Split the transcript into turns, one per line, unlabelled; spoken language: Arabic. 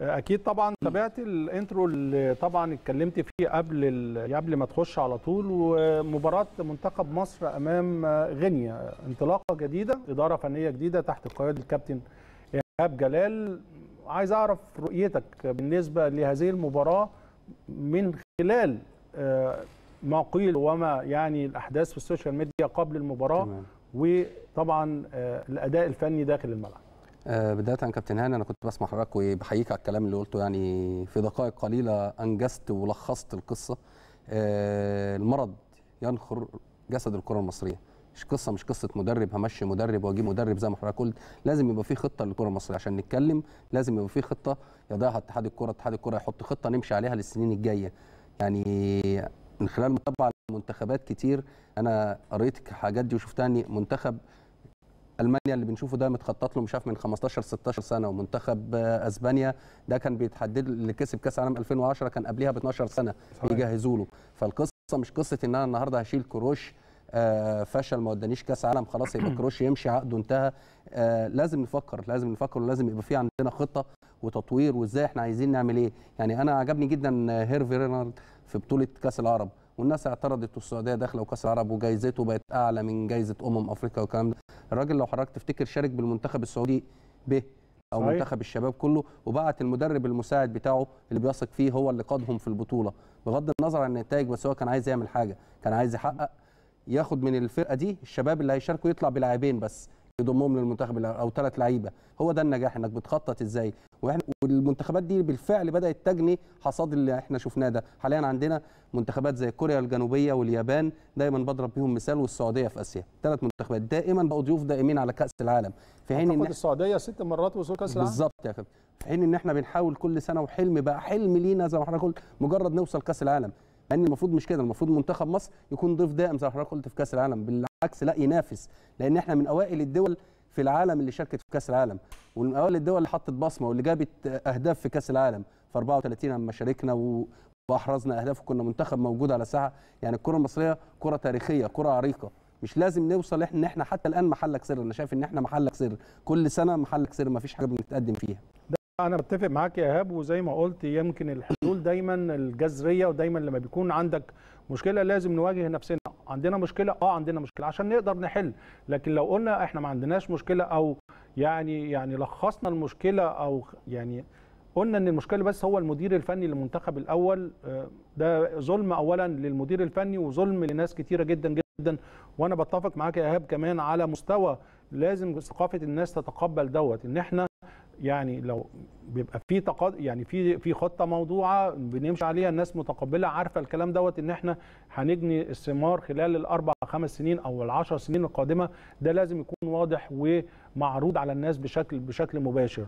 اكيد طبعا تابعت الانترو اللي طبعا اتكلمت فيه قبل يعني قبل ما تخش على طول ومباراه منتخب مصر امام غينيا انطلاقه جديده اداره فنيه جديده تحت قياده الكابتن ايهاب جلال عايز اعرف رؤيتك بالنسبه لهذه المباراه من خلال آه، ما قيل وما يعني الاحداث في السوشيال ميديا قبل المباراه تمام. وطبعا آه، الاداء الفني داخل الملعب
آه، بدايه كابتن هاني انا كنت بسمع حضرتك وبحييك على الكلام اللي قلته يعني في دقائق قليله انجزت ولخصت القصه آه، المرض ينخر جسد الكره المصريه مش قصه مش قصه مدرب همشي مدرب واجيب مدرب زي ما حضرتك قلت لازم يبقى في خطه للكره المصريه عشان نتكلم لازم يبقى في خطه يضعها اتحاد الكره اتحاد الكره يحط خطه نمشي عليها للسنين الجايه يعني من خلال متابعه المنتخبات كتير انا قريت الحاجات دي وشفتها ان منتخب المانيا اللي بنشوفه ده متخطط له مش عارف من 15 16 سنه ومنتخب اسبانيا ده كان بيتحدد اللي كسب كاس العالم 2010 كان قبليها ب 12 سنه بيجهزوا له فالقصه مش قصه ان انا النهارده هشيل كروش آه فشل ما ودانيش كاس عالم خلاص يبقى كروش يمشي عقده انتهى آه لازم نفكر لازم نفكر ولازم يبقى في عندنا خطه وتطوير وازاي احنا عايزين نعمل ايه يعني انا عجبني جدا آه، هيرفي رينارد في بطوله كاس العرب والناس اعترضت والسعوديه داخله وكاس العرب وجايزته بقت اعلى من جايزه امم افريقيا والكلام ده الراجل لو حضرتك تفتكر شارك بالمنتخب السعودي ب او صحيح. منتخب الشباب كله وبعت المدرب المساعد بتاعه اللي بيثق فيه هو اللي قادهم في البطوله بغض النظر عن النتائج بس هو كان عايز يعمل حاجه كان عايز يحقق ياخد من الفرقه دي الشباب اللي هيشاركوا يطلع بلاعبين بس يضمهم للمنتخب او ثلاث لعيبه هو ده النجاح انك بتخطط ازاي والمنتخبات دي بالفعل بدات تجني حصاد اللي احنا شفناه ده حاليا عندنا منتخبات زي كوريا الجنوبيه واليابان دايما بضرب بيهم مثال والسعوديه في اسيا ثلاث منتخبات دائما بقوا ضيوف دائمين على كاس العالم في حين ان السعوديه
ست مرات وصول كاس العالم بالظبط
يا كابتن في حين ان احنا بنحاول كل سنه وحلم بقى حلم لينا زي ما حضرتك قلت مجرد نوصل كاس العالم لان المفروض مش كده المفروض منتخب مصر يكون ضيف دائم زي ما حضرتك قلت في كاس العالم بالعكس لا ينافس لان احنا من اوائل الدول في العالم اللي شاركت في كاس العالم ومن اول الدول اللي حطت بصمه واللي جابت اهداف في كاس العالم في 34 لما شاركنا و... واحرزنا اهداف وكنا منتخب موجود على الساحه يعني الكره المصريه كره تاريخيه كره عريقه مش لازم نوصل ان احنا حتى الان محلك سر انا شايف ان احنا محلك سر كل سنه محلك سر ما فيش حاجه بنتقدم فيها انا بتفق معاك
يا ايهاب وزي ما قلت يمكن الحلول دايما الجذريه ودايما لما بيكون عندك مشكله لازم نواجه نفسنا عندنا مشكله اه عندنا مشكله عشان نقدر نحل لكن لو قلنا احنا ما عندناش مشكله او يعني يعني لخصنا المشكله او يعني قلنا ان المشكله بس هو المدير الفني للمنتخب الاول آه، ده ظلم اولا للمدير الفني وظلم لناس كتيره جدا جدا وانا بتفق معاك يا ايهاب كمان على مستوى لازم ثقافه الناس تتقبل دوت ان احنا يعني لو بيبقى في تقاد يعني في في خطه موضوعه بنمشي عليها الناس متقبله عارفه الكلام دوت ان احنا هنجني الثمار خلال الاربع خمس سنين او العشر سنين القادمه ده لازم يكون واضح ومعروض على الناس بشكل بشكل مباشر